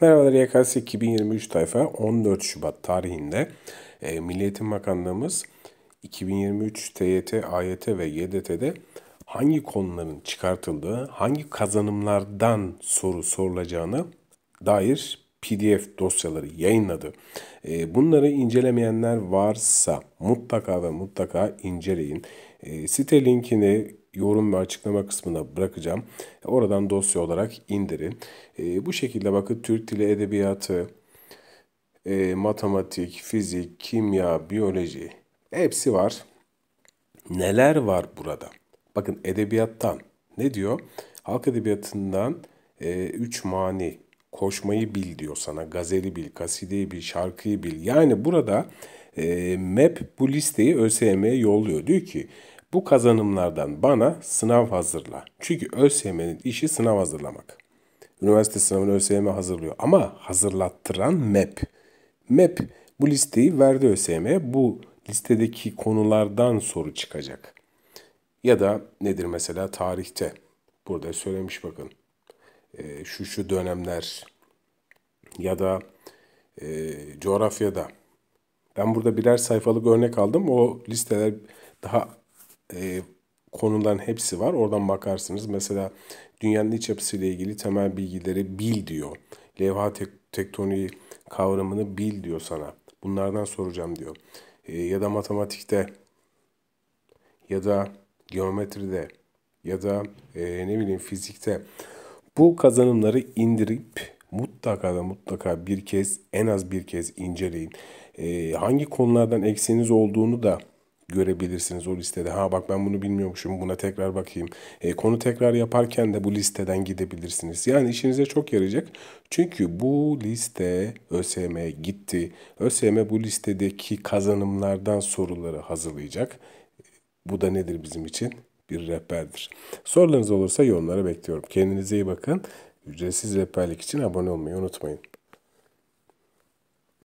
Merhabalar YKS 2023 tayfa 14 Şubat tarihinde e, Milli Bakanlığımız 2023 TYT, AYT ve YDT'de hangi konuların çıkartıldığı, hangi kazanımlardan soru sorulacağını dair PDF dosyaları yayınladı. E, bunları incelemeyenler varsa mutlaka ve mutlaka inceleyin. E, site linkini yorum ve açıklama kısmına bırakacağım. Oradan dosya olarak indirin. E, bu şekilde bakın Türk Dili Edebiyatı, matematik, fizik, kimya, biyoloji hepsi var. Neler var burada? Bakın edebiyattan ne diyor? Halk edebiyatından üç mani koşmayı bil diyor sana. Gazeli bil, kasideyi bil, şarkıyı bil. Yani burada e, MEP bu listeyi ÖSYM'ye yolluyor. Diyor ki bu kazanımlardan bana sınav hazırla. Çünkü ÖSYM'nin işi sınav hazırlamak. Üniversite sınavını ÖSYM hazırlıyor ama hazırlattıran MEP. MEP bu listeyi verdi ÖSYM'ye. Bu listedeki konulardan soru çıkacak. Ya da nedir mesela tarihte. Burada söylemiş bakın e, şu şu dönemler ya da e, coğrafyada. Ben burada birer sayfalık örnek aldım. O listeler daha e, konuların hepsi var. Oradan bakarsınız. Mesela dünyanın iç yapısıyla ilgili temel bilgileri bil diyor. Levha tek tektoniği kavramını bil diyor sana. Bunlardan soracağım diyor. E, ya da matematikte ya da geometride ya da e, ne bileyim fizikte bu kazanımları indirip mutlaka da mutlaka bir kez en az bir kez inceleyin. Ee, hangi konulardan eksiğiniz olduğunu da görebilirsiniz o listede. Ha bak ben bunu bilmiyormuşum buna tekrar bakayım. E, konu tekrar yaparken de bu listeden gidebilirsiniz. Yani işinize çok yarayacak. Çünkü bu liste ÖSYM gitti. ÖSYM bu listedeki kazanımlardan soruları hazırlayacak. Bu da nedir bizim için? bir rehberdir. Sorularınız olursa yorumlara bekliyorum. Kendinize iyi bakın. Ücretsiz rehberlik için abone olmayı unutmayın.